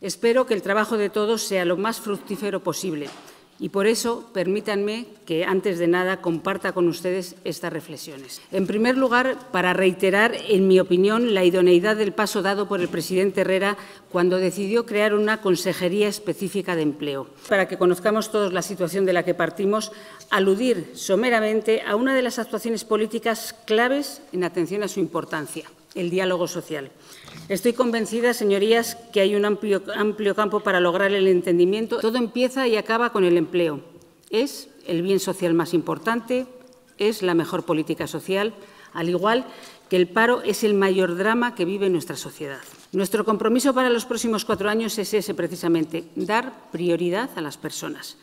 Espero que el trabajo de todos sea lo más fructífero posible y por eso permítanme que antes de nada comparta con ustedes estas reflexiones. En primer lugar, para reiterar, en mi opinión, la idoneidad del paso dado por el presidente Herrera cuando decidió crear una consejería específica de empleo. Para que conozcamos todos la situación de la que partimos, aludir someramente a una de las actuaciones políticas claves en atención a su importancia el diálogo social. Estoy convencida, señorías, que hay un amplio, campo para lograr el entendimiento. Todo empieza y acaba con el empleo. Es el bien social más importante, es la mejor política social, al igual que el paro es el mayor drama que vive nuestra sociedad. Nuestro compromiso para los próximos cuatro años es ese precisamente, dar prioridad a las personas.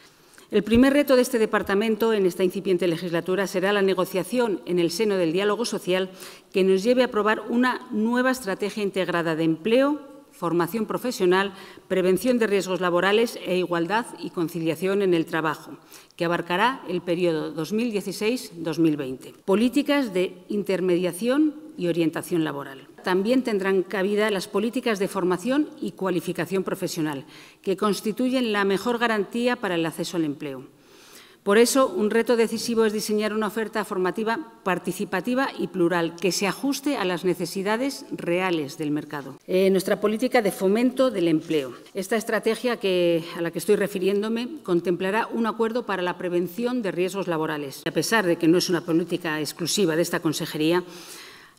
El primer reto de este departamento en esta incipiente legislatura será la negociación en el seno del diálogo social que nos lleve a aprobar una nueva estrategia integrada de empleo, formación profesional, prevención de riesgos laborales e igualdad y conciliación en el trabajo, que abarcará el periodo 2016-2020. Políticas de intermediación y orientación laboral. También tendrán cabida las políticas de formación y cualificación profesional, que constituyen la mejor garantía para el acceso al empleo. Por eso, un reto decisivo es diseñar una oferta formativa participativa y plural que se ajuste a las necesidades reales del mercado. Eh, nuestra política de fomento del empleo. Esta estrategia a la que estoy refiriéndome contemplará un acuerdo para la prevención de riesgos laborales. Y a pesar de que no es una política exclusiva de esta consejería,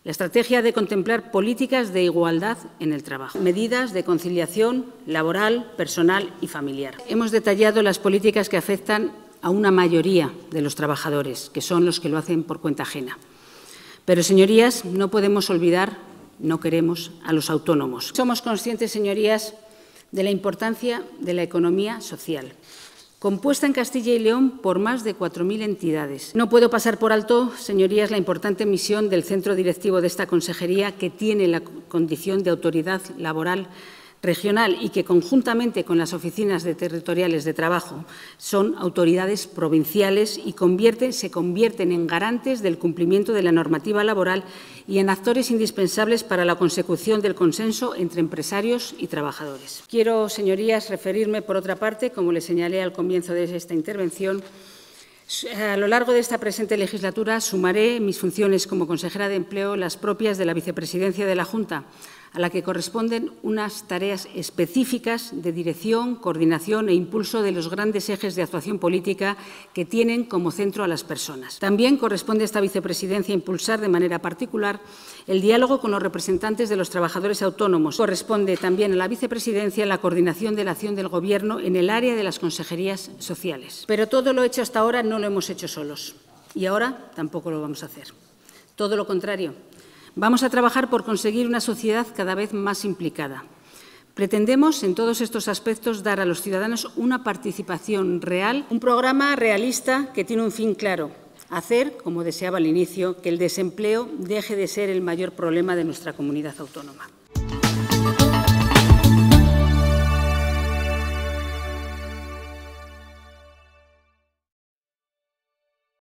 la estrategia de contemplar políticas de igualdad en el trabajo, medidas de conciliación laboral, personal y familiar. Hemos detallado las políticas que afectan a una mayoría de los trabajadores, que son los que lo hacen por cuenta ajena. Pero, señorías, no podemos olvidar, no queremos, a los autónomos. Somos conscientes, señorías, de la importancia de la economía social, compuesta en Castilla y León por más de 4.000 entidades. No puedo pasar por alto, señorías, la importante misión del centro directivo de esta consejería, que tiene la condición de autoridad laboral regional y que conjuntamente con las oficinas de territoriales de trabajo son autoridades provinciales y se convierten en garantes del cumplimiento de la normativa laboral y en actores indispensables para la consecución del consenso entre empresarios y trabajadores. Quiero, señorías, referirme, por otra parte, como le señalé al comienzo de esta intervención, a lo largo de esta presente legislatura sumaré mis funciones como consejera de empleo las propias de la vicepresidencia de la Junta, a la que corresponden unas tareas específicas de dirección, coordinación e impulso de los grandes ejes de actuación política que tienen como centro a las personas. También corresponde a esta vicepresidencia impulsar de manera particular el diálogo con los representantes de los trabajadores autónomos. Corresponde también a la vicepresidencia la coordinación de la acción del Gobierno en el área de las consejerías sociales. Pero todo lo hecho hasta ahora no lo hemos hecho solos y ahora tampoco lo vamos a hacer. Todo lo contrario, Vamos a trabajar por conseguir una sociedad cada vez más implicada. Pretendemos, en todos estos aspectos, dar a los ciudadanos una participación real, un programa realista que tiene un fin claro, hacer, como deseaba al inicio, que el desempleo deje de ser el mayor problema de nuestra comunidad autónoma.